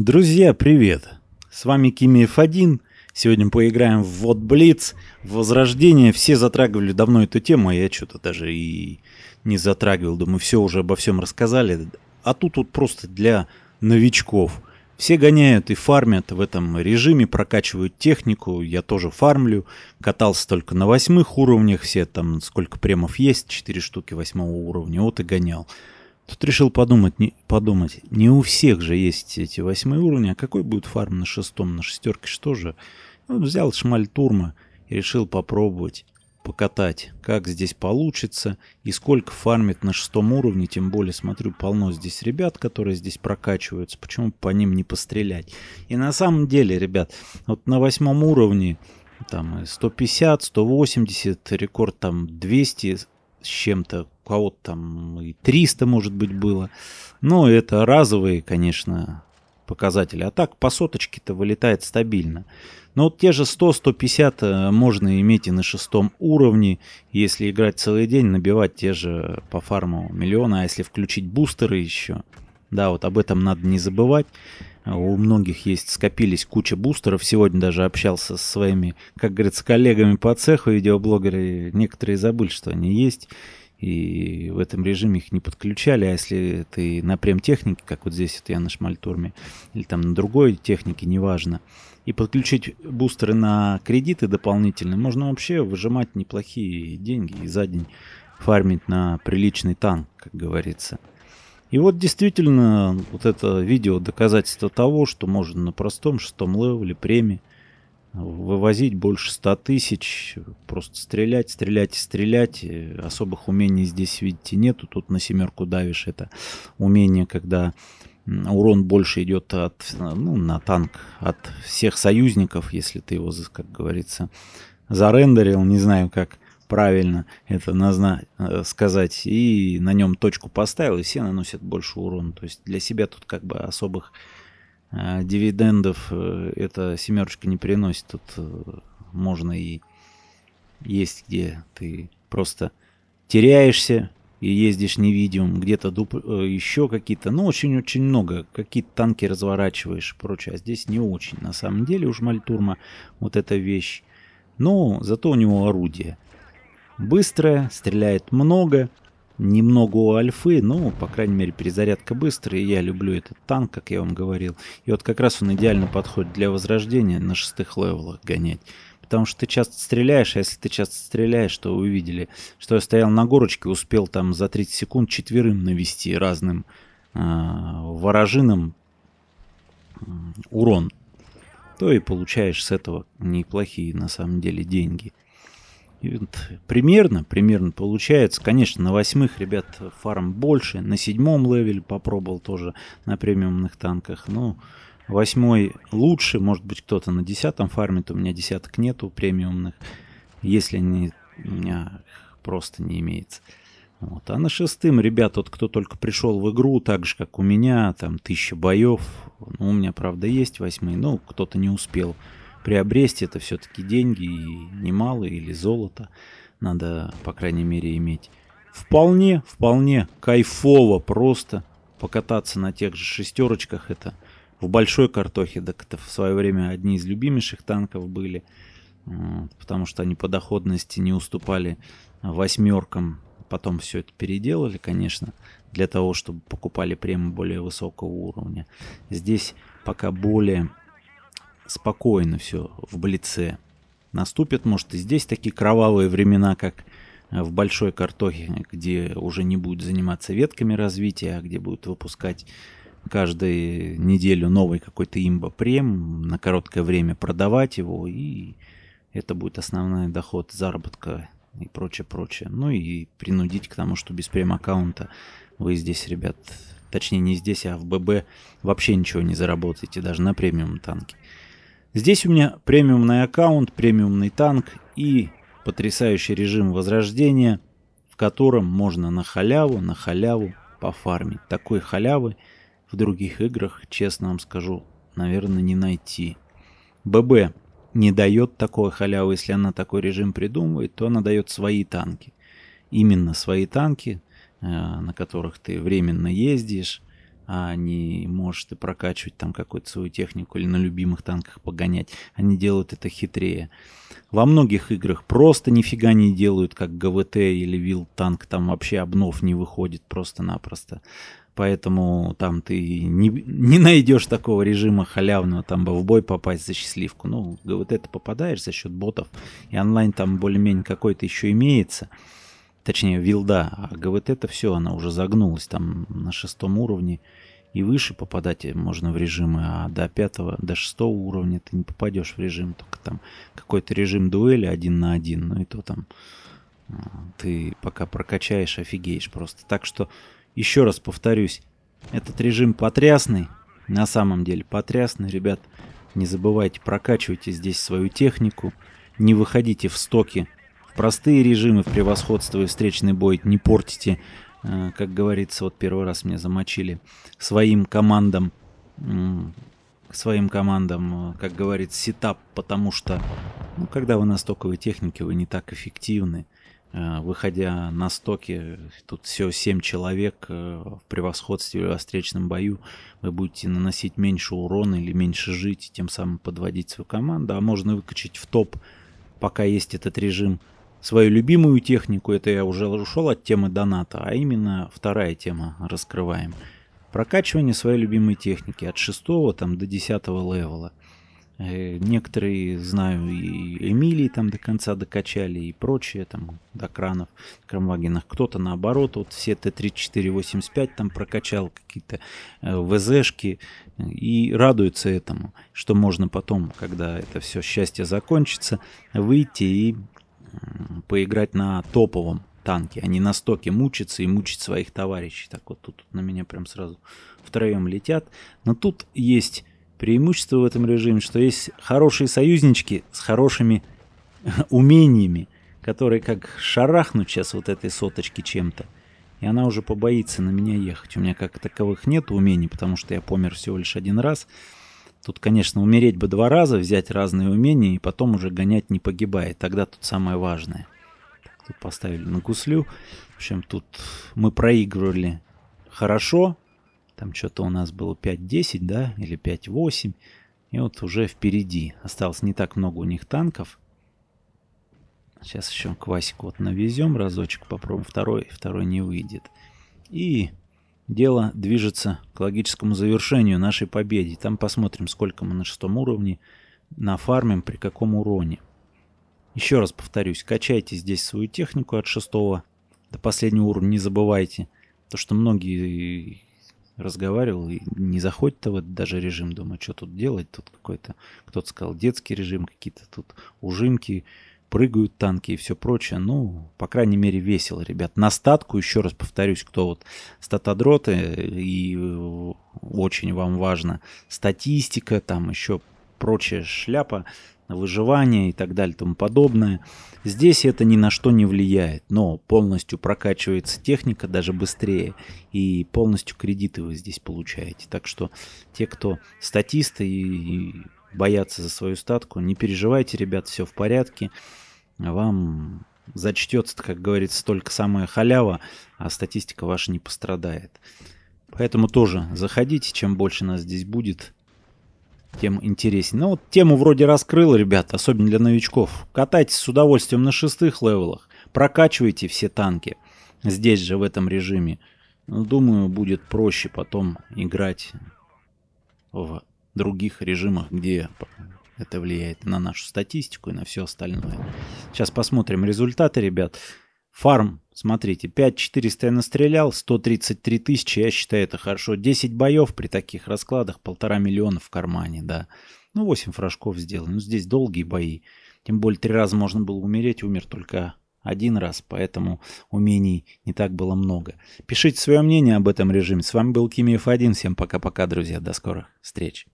Друзья, привет! С вами Кимиев 1. Сегодня поиграем в Вот Блиц. Возрождение все затрагивали давно эту тему, а я что-то даже и не затрагивал. Думаю, все уже обо всем рассказали. А тут вот просто для новичков. Все гоняют и фармят в этом режиме, прокачивают технику. Я тоже фармлю. Катался только на восьмых уровнях. Все там, сколько премов есть, четыре штуки восьмого уровня. Вот и гонял. Тут решил подумать, не, подумать, не у всех же есть эти восьмые уровни, а какой будет фарм на шестом, на шестерке, что же? Ну, взял шмаль турма и решил попробовать покатать, как здесь получится и сколько фармит на шестом уровне, тем более, смотрю, полно здесь ребят, которые здесь прокачиваются, почему по ним не пострелять. И на самом деле, ребят, вот на восьмом уровне там 150, 180, рекорд там 200 с чем-то, у кого-то там и 300, может быть, было. Но это разовые, конечно, показатели. А так по соточке-то вылетает стабильно. Но вот те же 100-150 э, можно иметь и на шестом уровне, если играть целый день, набивать те же по фарму миллиона, а если включить бустеры еще. Да, вот об этом надо не забывать у многих есть, скопились куча бустеров. Сегодня даже общался со своими, как говорится, коллегами по цеху, видеоблогеры. Некоторые забыли, что они есть. И в этом режиме их не подключали. А если ты на прем технике, как вот здесь это я на шмальтурме, или там на другой технике, неважно, и подключить бустеры на кредиты дополнительные, можно вообще выжимать неплохие деньги и за день фармить на приличный танк, как говорится. И вот действительно вот это видео доказательство того, что можно на простом шестом левеле премии вывозить больше 100 тысяч, просто стрелять, стрелять и стрелять. Особых умений здесь, видите, нету. Тут на семерку давишь. Это умение, когда урон больше идет от, ну, на танк от всех союзников, если ты его, как говорится, зарендерил, не знаю как правильно это назна э, сказать, и на нем точку поставил, и все наносят больше урона. То есть для себя тут как бы особых э, дивидендов э, эта семерочка не приносит. Тут э, можно и есть, где ты просто теряешься и ездишь невидимым, где-то дуп... Э, еще какие-то, ну очень-очень много, какие-то танки разворачиваешь и прочее, а здесь не очень. На самом деле уж мальтурма вот эта вещь но ну, зато у него орудие быстрая, стреляет много. Немного у Альфы, ну, по крайней мере, перезарядка быстрая. Я люблю этот танк, как я вам говорил. И вот как раз он идеально подходит для возрождения на шестых левелах гонять. Потому что ты часто стреляешь, а если ты часто стреляешь, то вы видели, что я стоял на горочке, успел там за 30 секунд четверым навести разным э, ворожинам урон. То и получаешь с этого неплохие на самом деле деньги примерно, примерно получается. Конечно, на восьмых ребят фарм больше, на седьмом левеле попробовал тоже на премиумных танках. Ну, восьмой лучше, может быть кто-то на десятом фармит, у меня десяток нету премиумных, если они у меня просто не имеется. Вот. А на шестым, ребят, вот кто только пришел в игру, так же, как у меня, там, тысяча боев. Ну, у меня, правда, есть восьмые, но кто-то не успел приобрести это все-таки деньги и немалые или золото надо, по крайней мере, иметь. Вполне, вполне кайфово просто покататься на тех же шестерочках. Это в большой картохе, так это в свое время одни из любимейших танков были, потому что они по доходности не уступали восьмеркам. Потом все это переделали, конечно, для того, чтобы покупали премы более высокого уровня. Здесь пока более спокойно все в Блице. Наступят, может, и здесь такие кровавые времена, как э, в большой картохе, где уже не будет заниматься ветками развития, а где будут выпускать каждую неделю новый какой-то имбопрем, на короткое время продавать его, и это будет основной доход заработка и прочее, прочее. Ну и принудить к тому, что без прем-аккаунта вы здесь, ребят, точнее не здесь, а в ББ вообще ничего не заработаете, даже на премиум танке. Здесь у меня премиумный аккаунт, премиумный танк и потрясающий режим возрождения, в котором можно на халяву, на халяву пофармить. Такой халявы в других играх, честно вам скажу, наверное, не найти. ББ не дает такой халявы, если она такой режим придумывает, то она дает свои танки. Именно свои танки, э, на которых ты временно ездишь, а не можешь ты прокачивать там какую-то свою технику или на любимых танках погонять. Они делают это хитрее. Во многих играх просто нифига не делают, как ГВТ или Вилл Танк, там вообще обнов не выходит просто-напросто. Поэтому там ты не, не найдешь такого режима халявного, там бы в бой попасть за счастливку. Ну, ГВТ ты попадаешь за счет ботов, и онлайн там более-менее какой-то еще имеется. Точнее, вилда. А ГВТ это все, она уже загнулась там на шестом уровне. И выше попадать можно в режимы, а до пятого, до шестого уровня ты не попадешь в режим. Только там какой-то режим дуэли один на один. Ну и то там а, ты пока прокачаешь, офигеешь просто. Так что, еще раз повторюсь, этот режим потрясный. На самом деле потрясный, ребят. Не забывайте, прокачивайте здесь свою технику. Не выходите в стоки простые режимы в превосходство и встречный бой не портите. Э, как говорится, вот первый раз мне замочили своим командам, своим командам, э, как говорится, сетап, потому что, ну, когда вы на стоковой технике, вы не так эффективны. Э, выходя на стоки, тут все 7 человек в превосходстве в встречном бою, вы будете наносить меньше урона или меньше жить, тем самым подводить свою команду, а можно выкачать в топ, пока есть этот режим свою любимую технику, это я уже ушел от темы доната, а именно вторая тема раскрываем. Прокачивание своей любимой техники от 6 там, до 10 левела. Э, некоторые, знаю, и Эмилии там до конца докачали, и прочее, там, до кранов, кромвагенах. Кто-то наоборот, вот все Т-3485 там прокачал какие-то э, ВЗшки э, и радуется этому, что можно потом, когда это все счастье закончится, выйти и поиграть на топовом танке, а не на стоке мучиться и мучить своих товарищей. Так вот тут на меня прям сразу втроем летят. Но тут есть преимущество в этом режиме, что есть хорошие союзнички с хорошими умениями, которые как шарахнут сейчас вот этой соточки чем-то. И она уже побоится на меня ехать. У меня как таковых нет умений, потому что я помер всего лишь один раз. Тут, конечно, умереть бы два раза, взять разные умения и потом уже гонять не погибая. Тогда тут самое важное. Так, тут поставили на гуслю. В общем, тут мы проигрывали хорошо. Там что-то у нас было 5-10, да, или 5-8. И вот уже впереди. Осталось не так много у них танков. Сейчас еще квасик вот навезем разочек, попробуем. Второй, второй не выйдет. И Дело движется к логическому завершению нашей победе. Там посмотрим, сколько мы на шестом уровне нафармим, при каком уроне. Еще раз повторюсь, качайте здесь свою технику от шестого до последнего уровня, не забывайте. То, что многие разговаривал и не заходит в этот даже режим, думаю, что тут делать, тут какой-то, кто-то сказал детский режим, какие-то тут ужимки, прыгают танки и все прочее. Ну, по крайней мере, весело, ребят. На статку, еще раз повторюсь, кто вот статодроты, э, и э, очень вам важно статистика, там еще прочая шляпа, выживание и так далее тому подобное. Здесь это ни на что не влияет, но полностью прокачивается техника даже быстрее, и полностью кредиты вы здесь получаете. Так что те, кто статисты и Бояться за свою статку. Не переживайте, ребят, все в порядке. Вам зачтется, как говорится, только самая халява, а статистика ваша не пострадает. Поэтому тоже заходите, чем больше нас здесь будет, тем интереснее. Ну вот тему вроде раскрыл, ребят, особенно для новичков. Катайтесь с удовольствием на шестых левелах, прокачивайте все танки здесь же в этом режиме. Ну, думаю, будет проще потом играть в других режимах, где это влияет на нашу статистику и на все остальное. Сейчас посмотрим результаты, ребят. Фарм, смотрите, 5400 я настрелял, 133 тысячи, я считаю это хорошо. 10 боев при таких раскладах, полтора миллиона в кармане, да. Ну, 8 фражков сделали. Ну, здесь долгие бои. Тем более, три раза можно было умереть, умер только один раз, поэтому умений не так было много. Пишите свое мнение об этом режиме. С вами был Кимиев 1. Всем пока-пока, друзья. До скорых встреч.